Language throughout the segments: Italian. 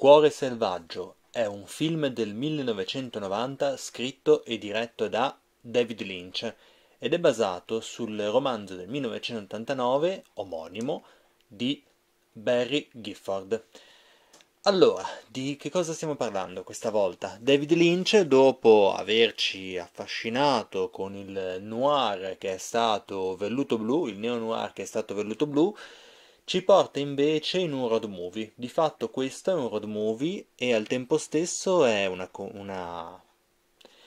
Cuore selvaggio è un film del 1990 scritto e diretto da David Lynch ed è basato sul romanzo del 1989 omonimo di Barry Gifford. Allora, di che cosa stiamo parlando questa volta? David Lynch, dopo averci affascinato con il noir che è stato Velluto Blu, il neo noir che è stato Velluto Blu, ci porta invece in un road movie. Di fatto questo è un road movie e al tempo stesso è una, una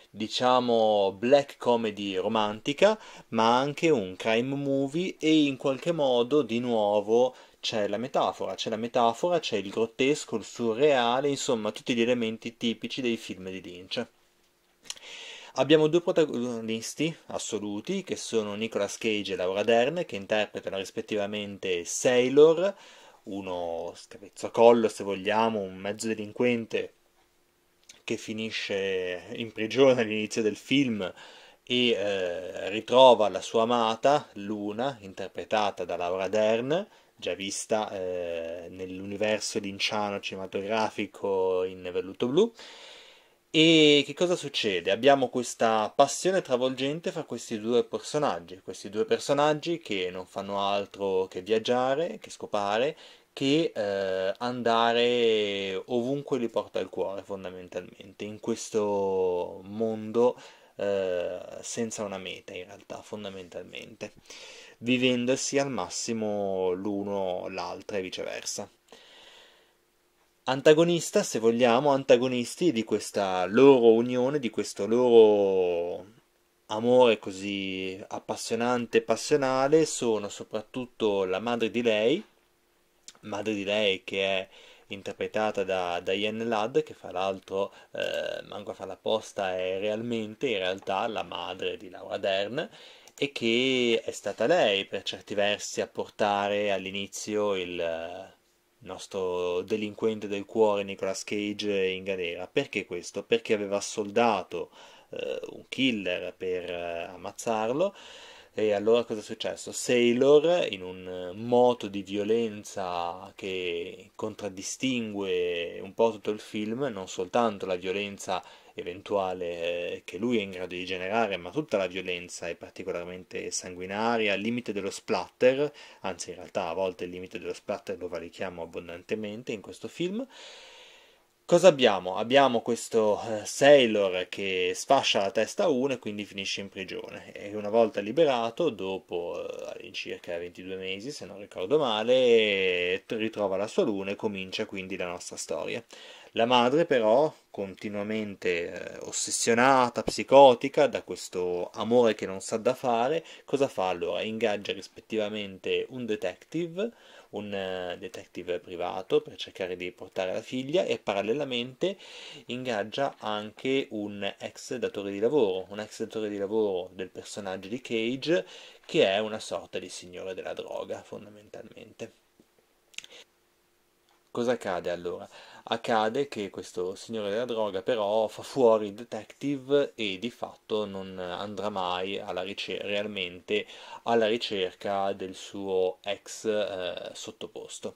diciamo black comedy romantica, ma anche un crime movie e in qualche modo di nuovo c'è la metafora, c'è la metafora, c'è il grottesco, il surreale, insomma tutti gli elementi tipici dei film di Lynch. Abbiamo due protagonisti assoluti che sono Nicolas Cage e Laura Dern che interpretano rispettivamente Sailor, uno scavezzacollo se vogliamo, un mezzo delinquente che finisce in prigione all'inizio del film e eh, ritrova la sua amata Luna, interpretata da Laura Dern, già vista eh, nell'universo linciano cinematografico in Velluto Blu e che cosa succede? Abbiamo questa passione travolgente fra questi due personaggi, questi due personaggi che non fanno altro che viaggiare, che scopare, che eh, andare ovunque li porta il cuore fondamentalmente, in questo mondo eh, senza una meta in realtà fondamentalmente, vivendosi al massimo l'uno l'altra e viceversa antagonista, se vogliamo, antagonisti di questa loro unione, di questo loro amore così appassionante e passionale sono soprattutto la madre di lei, madre di lei che è interpretata da Diane Ladd, che fra l'altro eh, manco a fare la posta, è realmente in realtà la madre di Laura Dern e che è stata lei per certi versi a portare all'inizio il il nostro delinquente del cuore Nicolas Cage in galera. Perché questo? Perché aveva soldato eh, un killer per eh, ammazzarlo e allora cosa è successo? Sailor, in un eh, moto di violenza che contraddistingue un po' tutto il film, non soltanto la violenza eventuale eh, che lui è in grado di generare, ma tutta la violenza è particolarmente sanguinaria, al limite dello splatter, anzi in realtà a volte il limite dello splatter lo valichiamo abbondantemente in questo film, Cosa abbiamo? Abbiamo questo eh, Sailor che sfascia la testa a uno e quindi finisce in prigione. E una volta liberato, dopo eh, all'incirca 22 mesi, se non ricordo male, eh, ritrova la sua luna e comincia quindi la nostra storia. La madre però, continuamente eh, ossessionata, psicotica da questo amore che non sa da fare, cosa fa allora? Ingaggia rispettivamente un detective, un eh, detective privato per cercare di portare la figlia e parallelamente ingaggia anche un ex datore di lavoro, un ex datore di lavoro del personaggio di Cage che è una sorta di signore della droga fondamentalmente. Cosa accade allora? accade che questo signore della droga però fa fuori il detective e di fatto non andrà mai alla ricer- realmente alla ricerca del suo ex eh, sottoposto.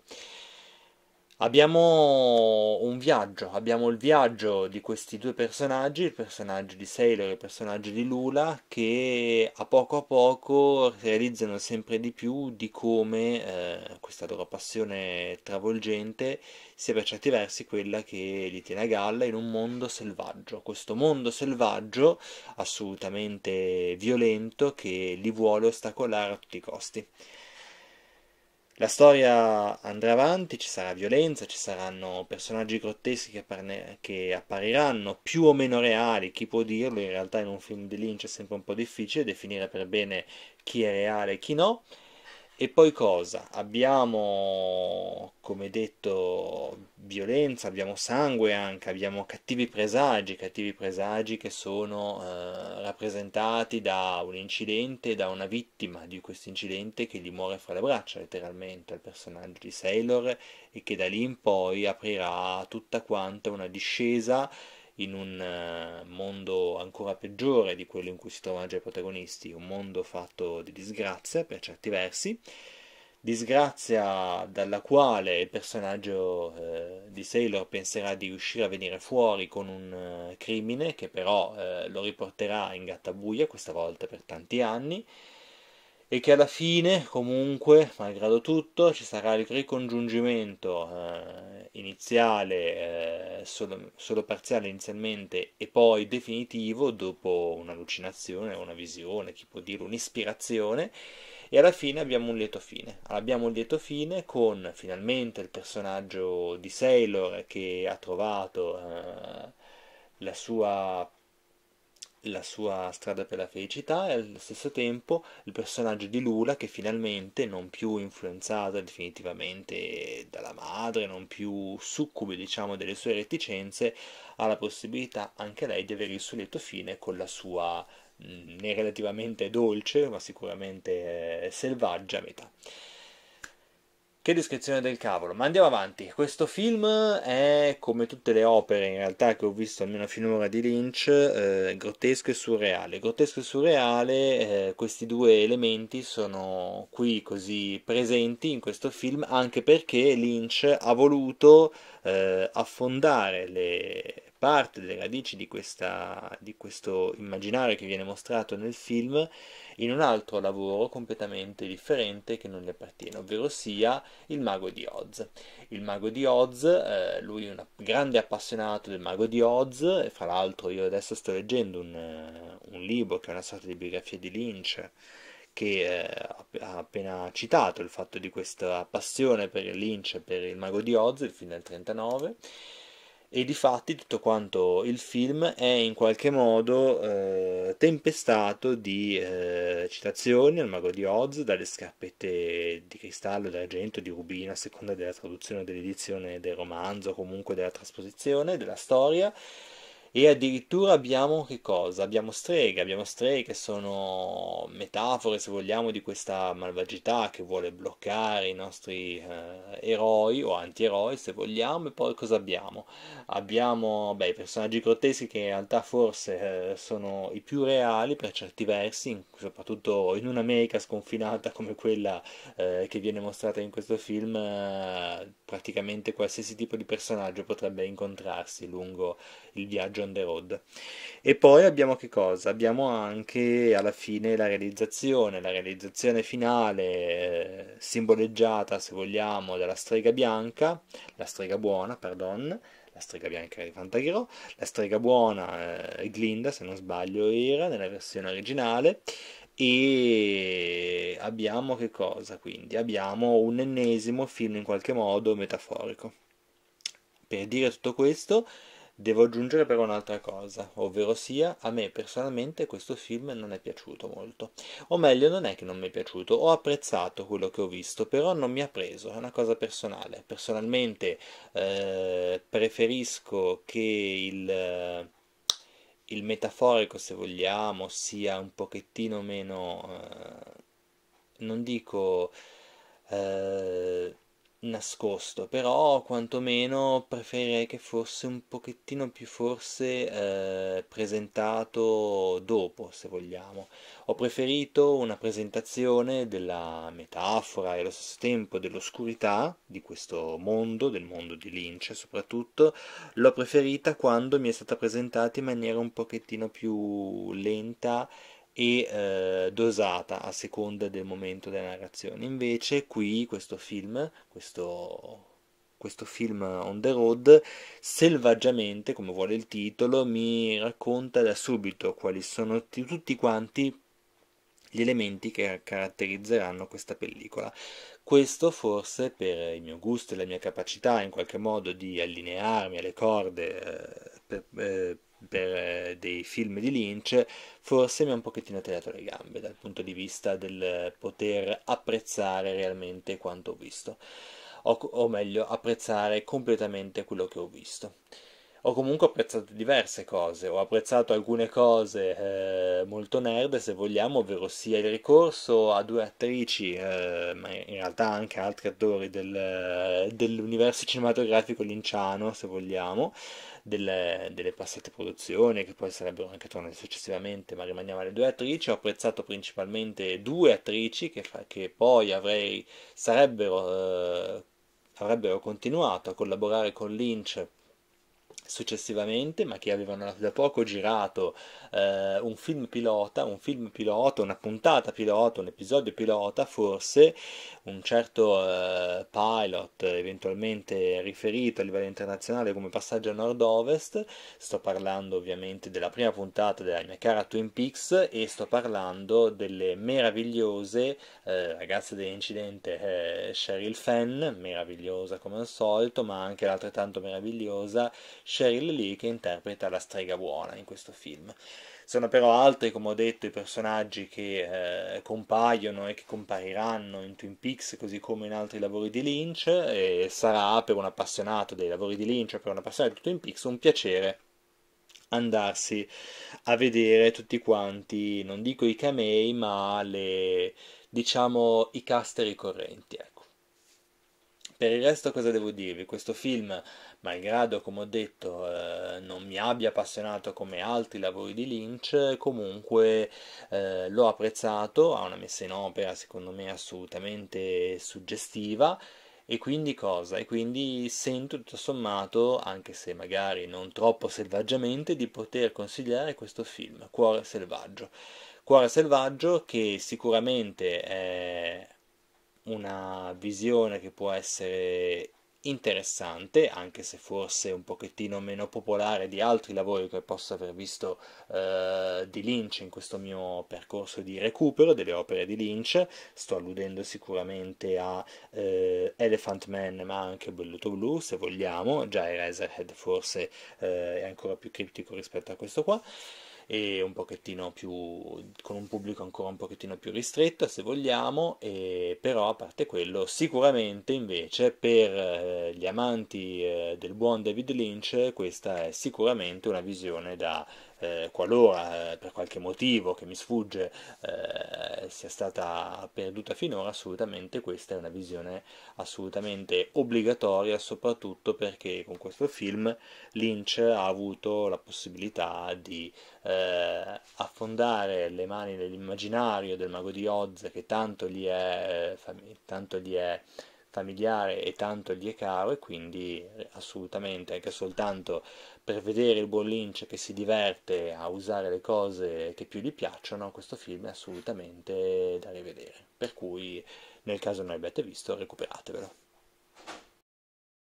Abbiamo un viaggio, abbiamo il viaggio di questi due personaggi, il personaggio di Sailor e il personaggio di Lula, che a poco a poco realizzano sempre di più di come eh, questa loro passione travolgente sia per certi versi quella che li tiene a galla in un mondo selvaggio, questo mondo selvaggio assolutamente violento che li vuole ostacolare a tutti i costi. La storia andrà avanti, ci sarà violenza, ci saranno personaggi grotteschi che, apparne- che, appariranno, più o meno reali, chi può dirlo, in realtà in un film di Lynch è sempre un po' difficile definire per bene chi è reale e chi no. E poi cosa? Abbiamo, come detto, violenza, abbiamo sangue anche, abbiamo cattivi presagi, cattivi presagi che sono eh, rappresentati da un incidente, da una vittima di questo incidente che gli muore fra le braccia letteralmente al personaggio di Sailor e che da lì in poi aprirà tutta quanta una discesa in un eh, mondo ancora peggiore di quello in cui si trovano già i protagonisti, un mondo fatto di disgrazia per certi versi, disgrazia dalla quale il personaggio eh, di Sailor penserà di riuscire a venire fuori con un eh, crimine che però eh, lo riporterà in gattabuia, questa volta per tanti anni, e che alla fine, comunque, malgrado tutto, ci sarà il ricongiungimento eh, iniziale, eh, solo, solo, parziale inizialmente e poi definitivo dopo un'allucinazione, una visione, chi può dire un'ispirazione e alla fine abbiamo un lieto fine. Abbiamo un lieto fine con finalmente il personaggio di Sailor che ha trovato eh, la sua la sua strada per la felicità e allo stesso tempo il personaggio di Lula che finalmente, non più influenzata definitivamente dalla madre, non più succube diciamo delle sue reticenze, ha la possibilità anche lei di avere il suo lieto fine con la sua mh, relativamente dolce ma sicuramente eh, selvaggia metà. Che descrizione del cavolo, ma andiamo avanti. Questo film è, come tutte le opere in realtà che ho visto almeno finora di Lynch, eh, grottesco e surreale. Grottesco e surreale, eh, questi due elementi sono qui così presenti in questo film anche perché Lynch ha voluto eh, affondare le, parte delle radici di, questa, di questo immaginario che viene mostrato nel film in un altro lavoro completamente differente che non gli appartiene, ovvero sia Il Mago di Oz. Il Mago di Oz, eh, lui è un grande appassionato del Mago di Oz, e fra l'altro io adesso sto leggendo un, eh, un libro che è una sorta di biografia di Lynch che eh, ha appena citato il fatto di questa passione per Lynch e per il Mago di Oz, il film del 39 e di fatti tutto quanto il film è in qualche modo eh, tempestato di eh, citazioni al mago di Oz, dalle scarpette di cristallo, d'argento, di rubino, a seconda della traduzione dell'edizione del romanzo, o comunque della trasposizione, della storia, e addirittura abbiamo che cosa? Abbiamo streghe, abbiamo streghe che sono metafore, se vogliamo, di questa malvagità che vuole bloccare i nostri eh, eroi o anti-eroi, se vogliamo. E poi cosa abbiamo? Abbiamo, beh, personaggi grotteschi che in realtà forse eh, sono i più reali per certi versi, in, soprattutto in un'America sconfinata come quella eh, che viene mostrata in questo film eh, praticamente qualsiasi tipo di personaggio potrebbe incontrarsi lungo il viaggio on the road. E poi abbiamo che cosa? Abbiamo anche alla fine la realizzazione, la realizzazione finale eh, simboleggiata, se vogliamo, dalla strega bianca, la strega buona, perdon, la strega bianca di Fantaghiro, la strega buona eh, Glinda se non sbaglio era nella versione originale e abbiamo che cosa quindi? Abbiamo un ennesimo film in qualche modo metaforico. Per dire tutto questo devo aggiungere però un'altra cosa, ovvero sia a me personalmente questo film non è piaciuto molto, o meglio non è che non mi è piaciuto, ho apprezzato quello che ho visto, però non mi ha preso, è una cosa personale. Personalmente eh, preferisco che il il metaforico, se vogliamo, sia un pochettino meno, eh, non dico eh, nascosto, però quantomeno preferirei che fosse un pochettino più forse eh, presentato dopo, se vogliamo. Ho preferito una presentazione della metafora e allo stesso tempo dell'oscurità di questo mondo, del mondo di Lynch soprattutto, l'ho preferita quando mi è stata presentata in maniera un pochettino più lenta e eh, dosata a seconda del momento della narrazione. Invece qui questo film, questo, questo film on the road, selvaggiamente, come vuole il titolo, mi racconta da subito quali sono t- tutti quanti gli elementi che caratterizzeranno questa pellicola. Questo forse per il mio gusto e la mia capacità in qualche modo di allinearmi alle corde eh, per, eh, per eh, dei film di Lynch forse mi ha un pochettino tagliato le gambe dal punto di vista del poter apprezzare realmente quanto ho visto o, o meglio apprezzare completamente quello che ho visto ho comunque apprezzato diverse cose, ho apprezzato alcune cose eh, molto nerd se vogliamo, ovvero sia il ricorso a due attrici, eh, ma in realtà anche altri attori del, eh, dell'universo cinematografico linciano se vogliamo, delle, delle passate produzioni che poi sarebbero anche tornate successivamente, ma rimaniamo alle due attrici. Ho apprezzato principalmente due attrici che, fa, che poi avrei, sarebbero, eh, avrebbero continuato a collaborare con Lynch successivamente, ma che avevano da poco girato eh, un film pilota, un film pilota, una puntata pilota, un episodio pilota, forse un certo eh, pilot eventualmente riferito a livello internazionale come passaggio a nord-ovest, sto parlando ovviamente della prima puntata della mia cara Twin Peaks e sto parlando delle meravigliose eh, ragazze dell'incidente eh, Cheryl Fenn, meravigliosa come al solito, ma anche l'altrettanto meravigliosa Cheryl Lee che interpreta la strega buona in questo film. Sono però altri, come ho detto, i personaggi che eh, compaiono e che compariranno in Twin Peaks così come in altri lavori di Lynch e sarà per un appassionato dei lavori di Lynch o per un appassionato di Twin Peaks un piacere andarsi a vedere tutti quanti, non dico i camei, ma le, diciamo i cast ricorrenti. Ecco. Per il resto cosa devo dirvi? Questo film malgrado come ho detto eh, non mi abbia appassionato come altri lavori di Lynch comunque eh, l'ho apprezzato ha una messa in opera secondo me assolutamente suggestiva e quindi cosa? E quindi sento tutto sommato, anche se magari non troppo selvaggiamente, di poter consigliare questo film, Cuore Selvaggio. Cuore Selvaggio che sicuramente è una visione che può essere interessante, anche se forse un pochettino meno popolare di altri lavori che posso aver visto eh, di Lynch in questo mio percorso di recupero delle opere di Lynch. Sto alludendo sicuramente a eh, Elephant Man, ma anche Belluto Blu, se vogliamo. Già Eraserhead forse eh, è ancora più criptico rispetto a questo qua e un pochettino più con un pubblico ancora un pochettino più ristretto se vogliamo e però a parte quello sicuramente invece per eh, gli amanti eh, del buon David Lynch questa è sicuramente una visione da eh, qualora eh, per qualche motivo che mi sfugge eh, sia stata perduta finora, assolutamente questa è una visione assolutamente obbligatoria, soprattutto perché con questo film Lynch ha avuto la possibilità di eh, affondare le mani nell'immaginario del mago di Oz che tanto gli è, eh, tanto gli è familiare e tanto gli è caro e quindi eh, assolutamente anche soltanto per vedere il buon Lynch che si diverte a usare le cose che più gli piacciono, questo film è assolutamente da rivedere. Per cui nel caso non l'abbiate visto, recuperatevelo.